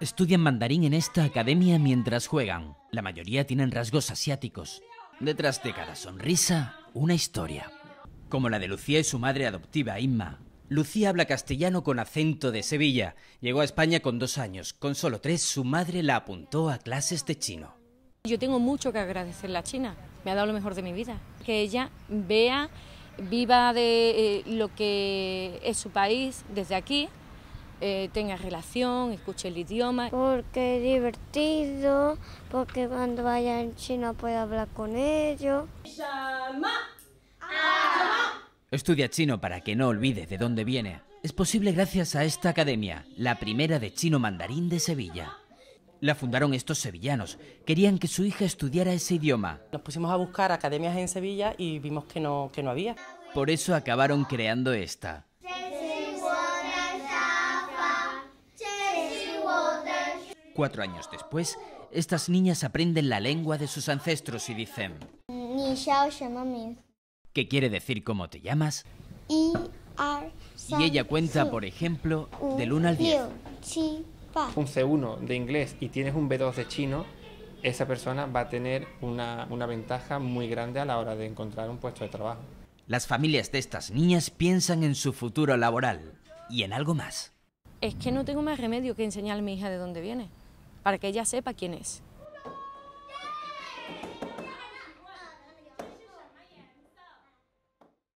Estudian mandarín en esta academia mientras juegan. La mayoría tienen rasgos asiáticos. Detrás de cada sonrisa, una historia. Como la de Lucía y su madre adoptiva, Inma. Lucía habla castellano con acento de Sevilla. Llegó a España con dos años. Con solo tres, su madre la apuntó a clases de chino. Yo tengo mucho que agradecerle a China. Me ha dado lo mejor de mi vida. Que ella vea, viva de eh, lo que es su país desde aquí eh, tenga relación, escuche el idioma. Porque es divertido, porque cuando vaya en China puede hablar con ellos. Ah. Estudia chino para que no olvide de dónde viene. Es posible gracias a esta academia, la primera de chino mandarín de Sevilla. La fundaron estos sevillanos. Querían que su hija estudiara ese idioma. Nos pusimos a buscar academias en Sevilla y vimos que no, que no había. Por eso acabaron creando esta. Cuatro años después, estas niñas aprenden la lengua de sus ancestros y dicen... ¿Qué quiere decir cómo te llamas? Y ella cuenta, por ejemplo, del 1 al 10. Un C1 de inglés y tienes un B2 de chino, esa persona va a tener una, ventaja muy grande a la hora de encontrar un puesto de trabajo. Las familias de estas niñas piensan en su futuro laboral y en algo más. Es que no tengo más remedio que enseñar a mi hija de dónde viene para que ella sepa quién es.